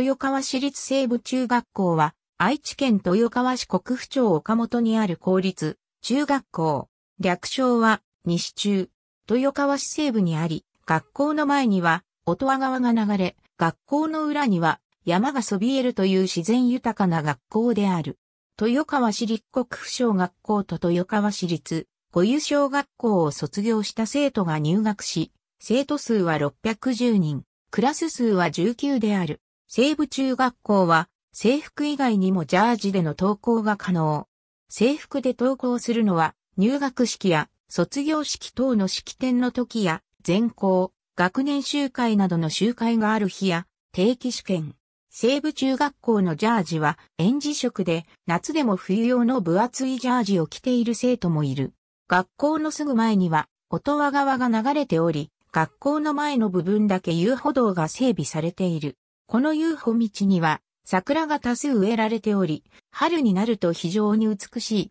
豊川市立西部中学校は、愛知県豊川市国府町岡本にある公立、中学校。略称は、西中。豊川市西部にあり、学校の前には、音羽川が流れ、学校の裏には、山がそびえるという自然豊かな学校である。豊川市立国府小学校と豊川市立五優小学校を卒業した生徒が入学し、生徒数は610人、クラス数は19である。西部中学校は制服以外にもジャージでの登校が可能。制服で登校するのは入学式や卒業式等の式典の時や全校、学年集会などの集会がある日や定期試験。西部中学校のジャージは園児色で夏でも冬用の分厚いジャージを着ている生徒もいる。学校のすぐ前には音羽川が流れており、学校の前の部分だけ遊歩道が整備されている。この遊歩道には桜が多数植えられており、春になると非常に美しい。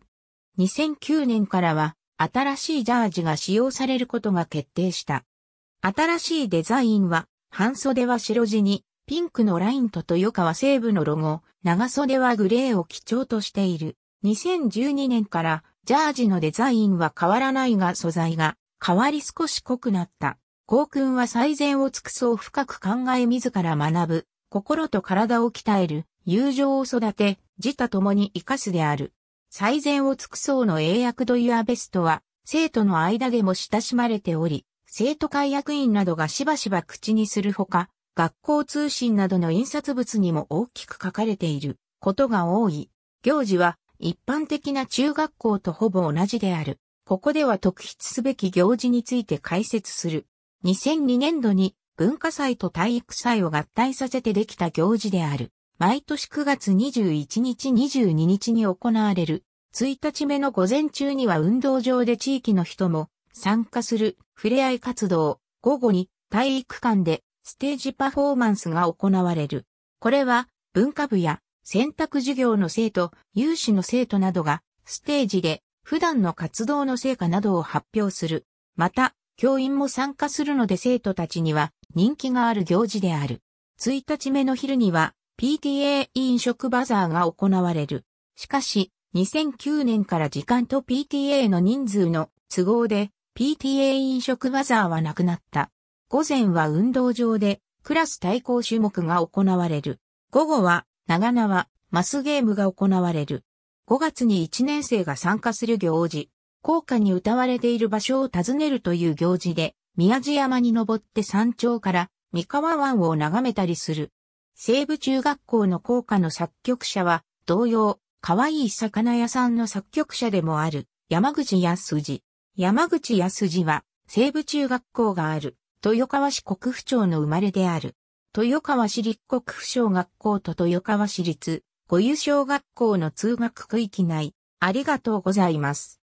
2009年からは新しいジャージが使用されることが決定した。新しいデザインは、半袖は白地に、ピンクのラインと豊川西部のロゴ、長袖はグレーを基調としている。2012年から、ジャージのデザインは変わらないが素材が変わり少し濃くなった。校訓は最善を尽くそう深く考え自ら学ぶ。心と体を鍛える、友情を育て、自他共に生かすである。最善を尽くそうの英訳ドユアベストは、生徒の間でも親しまれており、生徒会役員などがしばしば口にするほか、学校通信などの印刷物にも大きく書かれていることが多い。行事は一般的な中学校とほぼ同じである。ここでは特筆すべき行事について解説する。2002年度に文化祭と体育祭を合体させてできた行事である。毎年9月21日22日に行われる。1日目の午前中には運動場で地域の人も参加する触れ合い活動。午後に体育館でステージパフォーマンスが行われる。これは文化部や選択授業の生徒、有志の生徒などがステージで普段の活動の成果などを発表する。また、教員も参加するので生徒たちには人気がある行事である。1日目の昼には PTA 飲食バザーが行われる。しかし、2009年から時間と PTA の人数の都合で PTA 飲食バザーはなくなった。午前は運動場でクラス対抗種目が行われる。午後は長縄、マスゲームが行われる。5月に1年生が参加する行事、高歌に歌われている場所を訪ねるという行事で、宮地山に登って山頂から三河湾を眺めたりする。西部中学校の校歌の作曲者は、同様、可愛い魚屋さんの作曲者でもある、山口康次。山口康次は、西部中学校がある、豊川市国府町の生まれである。豊川市立国府小学校と豊川市立、五遊小学校の通学区域内、ありがとうございます。